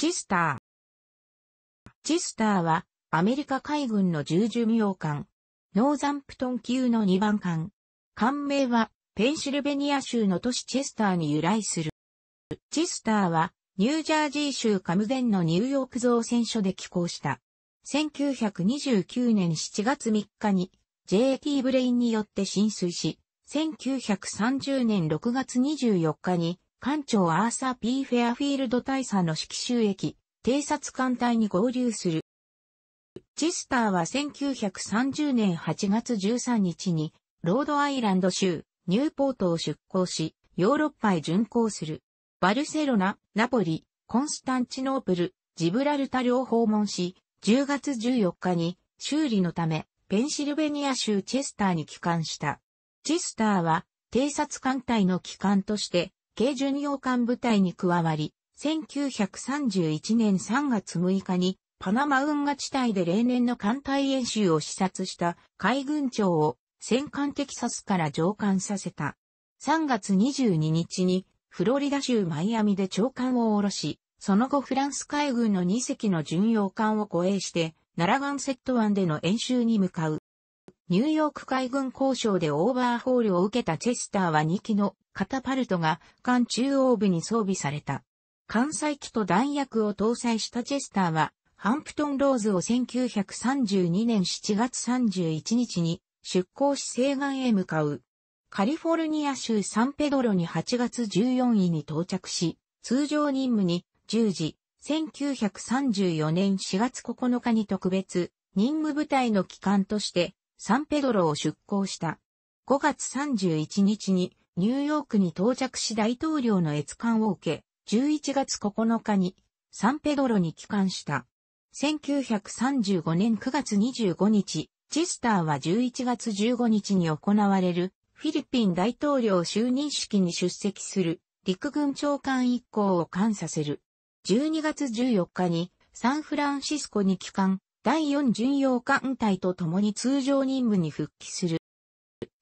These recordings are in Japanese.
チスター。チスターは、アメリカ海軍の重巡洋艦、ノーザンプトン級の2番艦。艦名は、ペンシルベニア州の都市チェスターに由来する。チスターは、ニュージャージー州カムデンのニューヨーク造船所で寄港した。1929年7月3日に JT ブレインによって浸水し、1930年6月24日に艦長アーサー・ピーフェアフィールド大佐の指揮収益、偵察艦隊に合流する。ジスターは1930年8月13日に、ロードアイランド州、ニューポートを出港し、ヨーロッパへ巡航する。バルセロナ、ナポリ、コンスタンチノープル、ジブラルタルを訪問し、10月14日に修理のため、ペンシルベニア州チェスターに帰還した。チェスターは、偵察艦隊の帰還として、系巡洋艦部隊に加わり、1931年3月6日にパナマ運河地帯で例年の艦隊演習を視察した海軍庁を戦艦テキサスから上艦させた。3月22日にフロリダ州マイアミで長官を下ろし、その後フランス海軍の2隻の巡洋艦を護衛して、ナラガンセット湾での演習に向かう。ニューヨーク海軍交渉でオーバーホールを受けたチェスターは2機のカタパルトが艦中央部に装備された。艦載機と弾薬を搭載したチェスターは、ハンプトンローズを1932年7月31日に出港し西岸へ向かう。カリフォルニア州サンペドロに8月14日に到着し、通常任務に10時、1934年4月9日に特別任務部隊の機関としてサンペドロを出港した。5月31日にニューヨークに到着し大統領の閲観を受け、11月9日にサンペドロに帰還した。1935年9月25日、チェスターは11月15日に行われるフィリピン大統領就任式に出席する陸軍長官一行を関させる。12月14日にサンフランシスコに帰還、第4巡洋艦隊と共に通常任務に復帰する。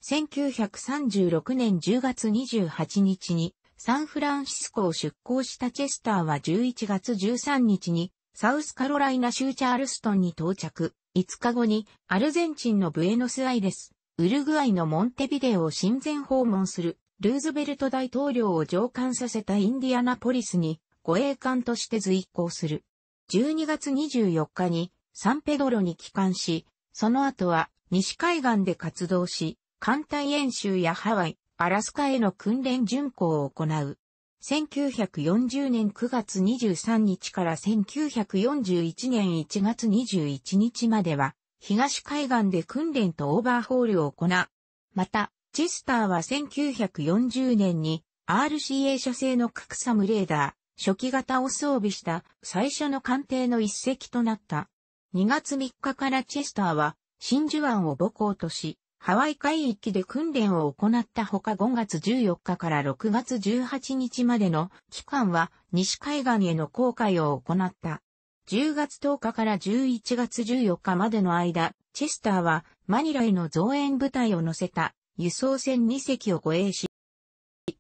1936年10月28日にサンフランシスコを出港したチェスターは11月13日にサウスカロライナ州チャールストンに到着。5日後にアルゼンチンのブエノスアイレス、ウルグアイのモンテビデオを親善訪問するルーズベルト大統領を上官させたインディアナポリスに護衛官として随行する。12月24日にサンペドロに帰還し、その後は西海岸で活動し、艦隊演習やハワイ、アラスカへの訓練巡航を行う。1940年9月23日から1941年1月21日までは、東海岸で訓練とオーバーホールを行う。また、チスターは1940年に RCA 社製のククサムレーダー、初期型を装備した最初の艦艇の一隻となった。2月3日からチェスターは真珠湾を母港とし、ハワイ海域で訓練を行ったほか5月14日から6月18日までの期間は西海岸への航海を行った。10月10日から11月14日までの間、チェスターはマニラへの増援部隊を乗せた輸送船2隻を護衛し、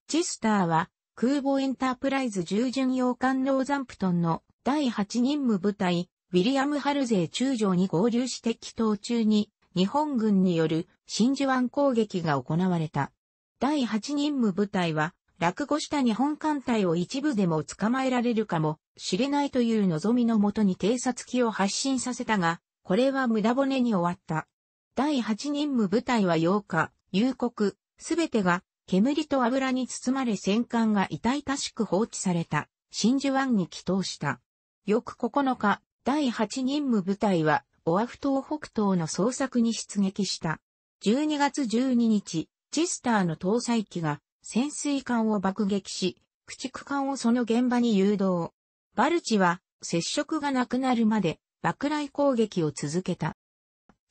チェスターは空母エンタープライズ従巡洋艦ローザンプトンの第8任務部隊、ウィリアム・ハルゼー中将に合流して祈祷中に日本軍による真珠湾攻撃が行われた。第8任務部隊は、落語した日本艦隊を一部でも捕まえられるかもしれないという望みのもとに偵察機を発進させたが、これは無駄骨に終わった。第8任務部隊は8日、夕刻、すべてが煙と油に包まれ戦艦が痛々しく放置された、真珠湾に帰投した。翌9日、第8任務部隊はオアフ島北東の捜索に出撃した。12月12日、チスターの搭載機が潜水艦を爆撃し、駆逐艦をその現場に誘導。バルチは接触がなくなるまで爆雷攻撃を続けた。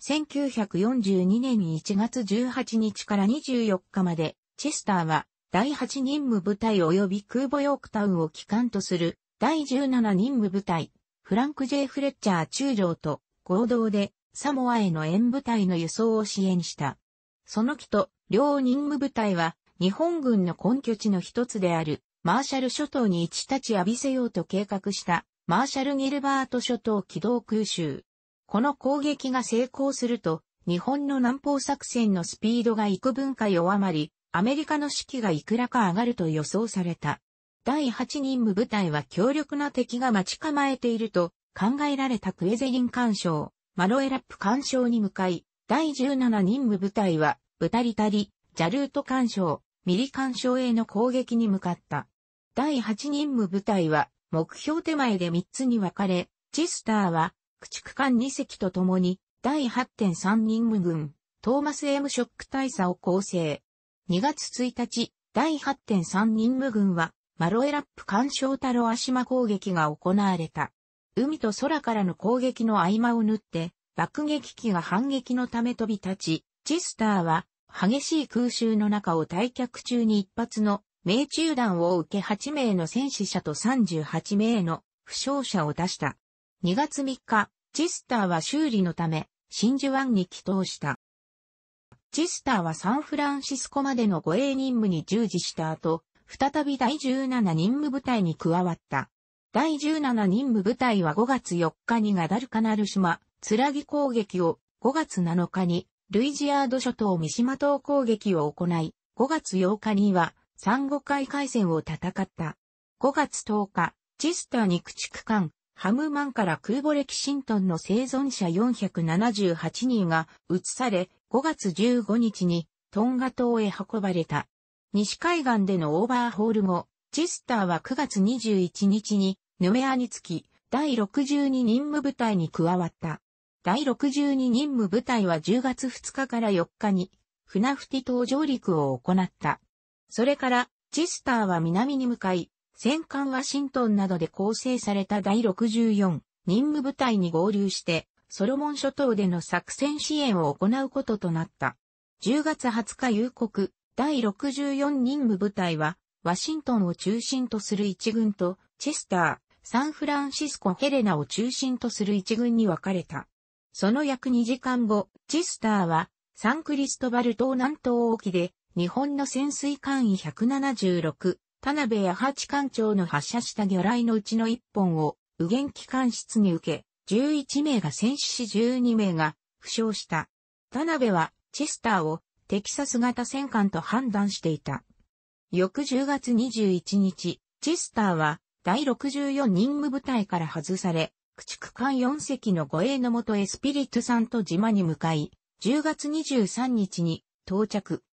1942年1月18日から24日まで、チェスターは第8任務部隊及び空母ヨークタウンを機関とする第17任務部隊、フランク・ジェイフレッチャー中将と合同でサモアへの援部隊の輸送を支援した。その木と両任務部隊は日本軍の根拠地の一つであるマーシャル諸島に一立ち浴びせようと計画したマーシャル・ギルバート諸島機動空襲。この攻撃が成功すると日本の南方作戦のスピードが幾分か弱まり、アメリカの士気がいくらか上がると予想された。第8任務部隊は強力な敵が待ち構えていると考えられたクエゼリン干渉、マロエラップ干渉に向かい、第17任務部隊は、ブタリタリ、ジャルート干渉、ミリ干渉への攻撃に向かった。第8任務部隊は、目標手前で3つに分かれ、チスターは、駆逐艦2隻と共に、第8.3任務軍、トーマス・エム・ショック大佐を構成。2月1日、第8.3任務軍は、マロエラップ干渉太郎アシマ攻撃が行われた。海と空からの攻撃の合間を縫って、爆撃機が反撃のため飛び立ち、チスターは激しい空襲の中を退却中に一発の命中弾を受け8名の戦死者と38名の負傷者を出した。2月3日、チスターは修理のため、真珠湾に帰投した。チスターはサンフランシスコまでの護衛任務に従事した後、再び第17任務部隊に加わった。第17任務部隊は5月4日にガダルカナル島、つらぎ攻撃を、5月7日に、ルイジアード諸島三島島攻撃を行い、5月8日には、三五海海戦を戦った。5月10日、チスターに駆逐艦、ハムマンから空母歴シントンの生存者478人が移され、5月15日にトンガ島へ運ばれた。西海岸でのオーバーホール後、チスターは9月21日にヌメアにつき、第62任務部隊に加わった。第62任務部隊は10月2日から4日に、フナフティ島上陸を行った。それから、チスターは南に向かい、戦艦ワシントンなどで構成された第64任務部隊に合流して、ソロモン諸島での作戦支援を行うこととなった。10月20日夕刻、第64任務部隊は、ワシントンを中心とする一軍と、チェスター、サンフランシスコ・ヘレナを中心とする一軍に分かれた。その約2時間後、チスターは、サンクリストバル島南東沖で、日本の潜水艦位176、田辺八八艦長の発射した魚雷のうちの1本を、右舷機関室に受け、11名が戦死し12名が、負傷した。田辺は、チスターを、テキサス型戦艦と判断していた。翌10月21日、チスターは、第64任務部隊から外され、駆逐艦4隻の護衛のもとエスピリットさんと島に向かい、10月23日に到着。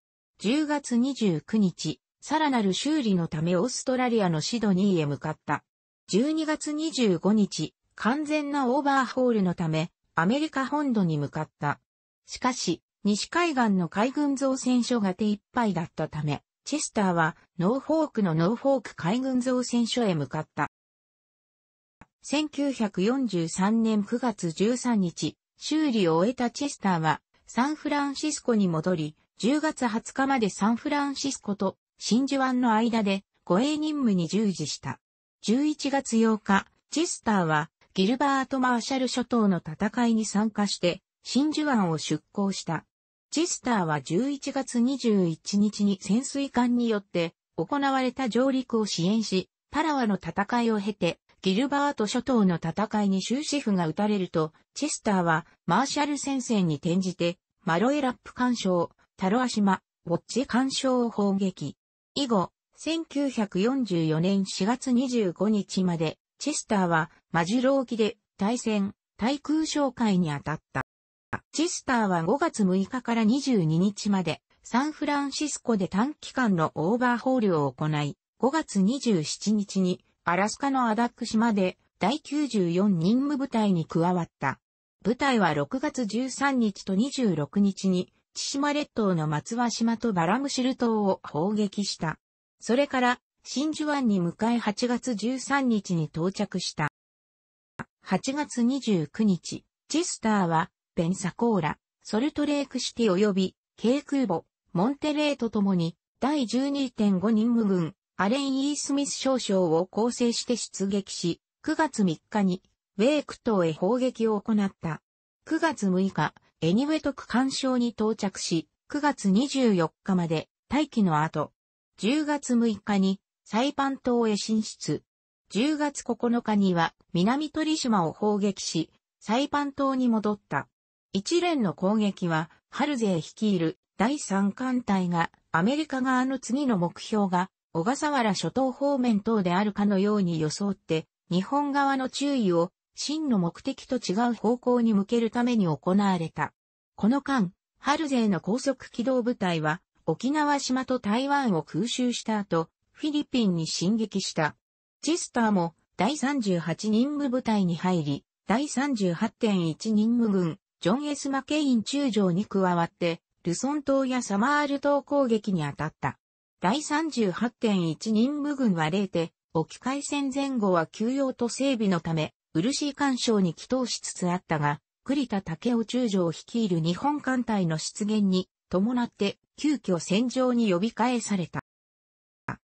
10月29日、さらなる修理のためオーストラリアのシドニーへ向かった。12月25日、完全なオーバーホールのため、アメリカ本土に向かった。しかし、西海岸の海軍造船所が手一杯だったため、チェスターはノーフォークのノーフォーク海軍造船所へ向かった。1943年9月13日、修理を終えたチェスターはサンフランシスコに戻り、10月20日までサンフランシスコと真珠湾の間で護衛任務に従事した。11月8日、チェスターはギルバート・マーシャル諸島の戦いに参加して真珠湾を出港した。チスターは11月21日に潜水艦によって行われた上陸を支援し、パラワの戦いを経て、ギルバート諸島の戦いに終止符が打たれると、チェスターはマーシャル戦線に転じて、マロエラップ干渉、タロア島、ウォッチ干渉を砲撃。以後、1944年4月25日まで、チェスターはマジロ沖で対戦、対空哨戒に当たった。チスターは5月6日から22日まで、サンフランシスコで短期間のオーバーホールを行い、5月27日にアラスカのアダック島で第94任務部隊に加わった。部隊は6月13日と26日に千島列島の松和島とバラムシル島を砲撃した。それから真珠湾に向かい8月13日に到着した。8月29日、チスターはペンサコーラ、ソルトレークシティ及び、軽空母、モンテレーとともに、第12.5任務軍、アレン・イー・スミス少将を構成して出撃し、9月3日に、ウェーク島へ砲撃を行った。9月6日、エニウェト区干渉に到着し、9月24日まで待機の後、10月6日にサイパン島へ進出。10月9日には南鳥島を砲撃し、サイパン島に戻った。一連の攻撃は、ハルゼー率いる第三艦隊がアメリカ側の次の目標が小笠原諸島方面等であるかのように装って、日本側の注意を真の目的と違う方向に向けるために行われた。この間、ハルゼーの高速機動部隊は沖縄島と台湾を空襲した後、フィリピンに進撃した。ジスターも第38任務部隊に入り、第38.1任務軍、ジョン・エス・マケイン中将に加わって、ルソン島やサマール島攻撃に当たった。第38.1任務軍は0点。沖海戦前後は休養と整備のため、ー干渉に祈祷しつつあったが、栗田武雄中将率いる日本艦隊の出現に伴って急遽戦場に呼び返された。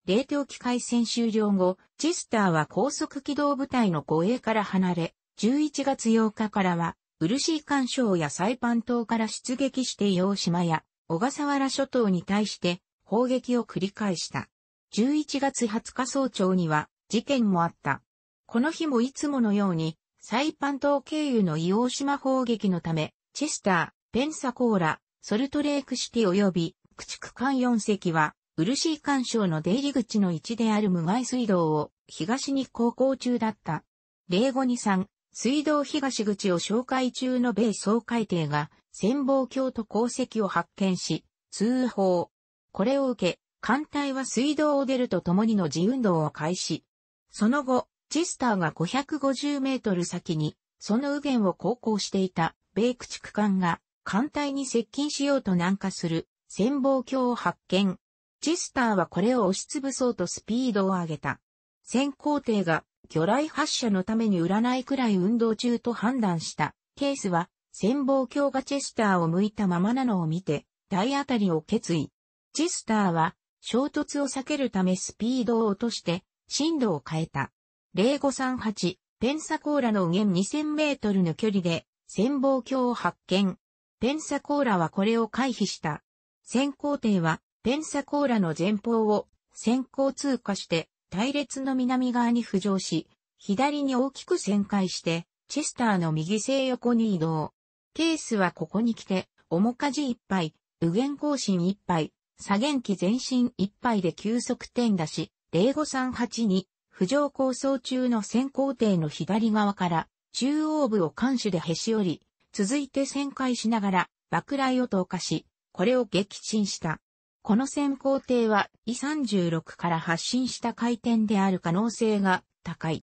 冷凍機海戦終了後、チェスターは高速機動部隊の護衛から離れ、11月8日からはシー干渉やサイパン島から出撃して洋島や小笠原諸島に対して砲撃を繰り返した。11月20日早朝には事件もあった。この日もいつものようにサイパン島経由の洋島砲撃のため、チェスター、ペンサコーラ、ソルトレークシティ及び駆逐艦4隻はシー干渉の出入り口の位置である無害水道を東に航行中だった。例後2 3水道東口を紹介中の米総海艇が、潜望鏡と鉱石を発見し、通報。これを受け、艦隊は水道を出るとともにの自運動を開始。その後、チスターが550メートル先に、その右舷を航行していた、米駆逐艦が、艦隊に接近しようと南下する、潜望鏡を発見。チスターはこれを押し潰そうとスピードを上げた。先行艇が魚雷発射のために占いくらい運動中と判断したケースは、潜望鏡がチェスターを向いたままなのを見て、体当たりを決意。チェスターは、衝突を避けるためスピードを落として、進路を変えた。0538、ペンサコーラの現2000メートルの距離で、潜望鏡を発見。ペンサコーラはこれを回避した。先行艇は、ペンサコーラの前方を先行通過して、隊列の南側に浮上し、左に大きく旋回して、チェスターの右正横に移動。ケースはここに来て、面じ一杯、右弦更新一杯、左弦機前進一杯で急速点出し、0538に、浮上構想中の先行艇の左側から、中央部を艦首でへし折り、続いて旋回しながら、爆雷を投下し、これを撃沈した。この先行艇は E36 から発進した回転である可能性が高い。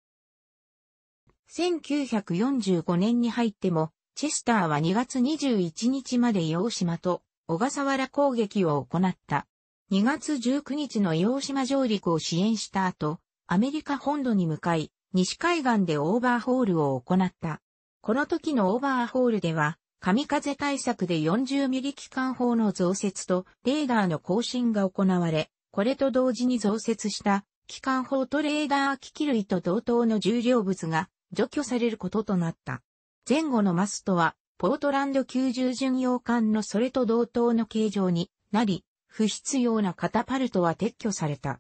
1945年に入っても、チェスターは2月21日まで洋島と小笠原攻撃を行った。2月19日の洋島上陸を支援した後、アメリカ本土に向かい、西海岸でオーバーホールを行った。この時のオーバーホールでは、神風対策で40ミリ機関砲の増設とレーダーの更新が行われ、これと同時に増設した機関砲とレーダー機器類と同等の重量物が除去されることとなった。前後のマストは、ポートランド90巡洋艦のそれと同等の形状になり、不必要なカタパルトは撤去された。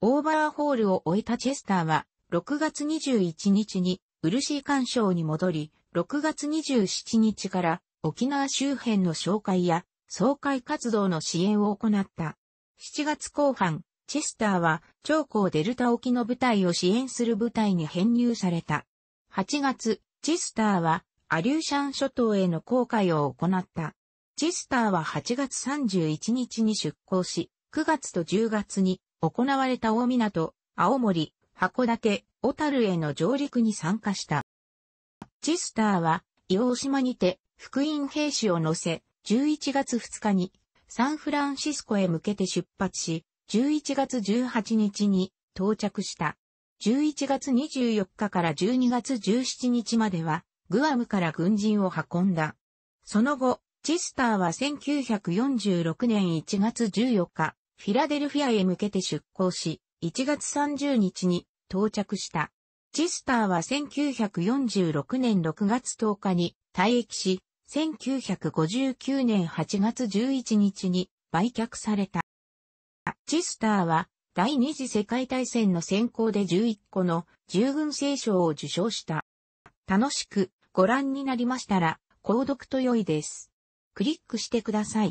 オーバーホールを終えたチェスターは、6月21日に、ウルシー干渉に戻り、6月27日から沖縄周辺の紹介や総会活動の支援を行った。7月後半、チェスターは長江デルタ沖の部隊を支援する部隊に編入された。8月、チェスターはアリューシャン諸島への航海を行った。チェスターは8月31日に出港し、9月と10月に行われた大港、青森、函館、小樽への上陸に参加した。チェスターは、洋黄島にて、福音兵士を乗せ、11月2日に、サンフランシスコへ向けて出発し、11月18日に到着した。11月24日から12月17日までは、グアムから軍人を運んだ。その後、チスターは1946年1月14日、フィラデルフィアへ向けて出港し、1月30日に到着した。チスターは1946年6月10日に退役し、1959年8月11日に売却された。チスターは第二次世界大戦の先行で11個の従軍聖賞を受賞した。楽しくご覧になりましたら、購読と良いです。クリックしてください。